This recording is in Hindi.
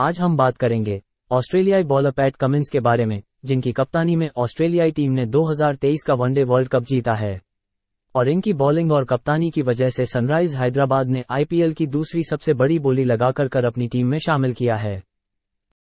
आज हम बात करेंगे ऑस्ट्रेलियाई बॉलर पैट कमिंस के बारे में जिनकी कप्तानी में ऑस्ट्रेलियाई टीम ने 2023 का वनडे वर्ल्ड कप जीता है और इनकी बॉलिंग और कप्तानी की वजह से सनराइज हैदराबाद ने आईपीएल की दूसरी सबसे बड़ी बोली लगाकर कर अपनी टीम में शामिल किया है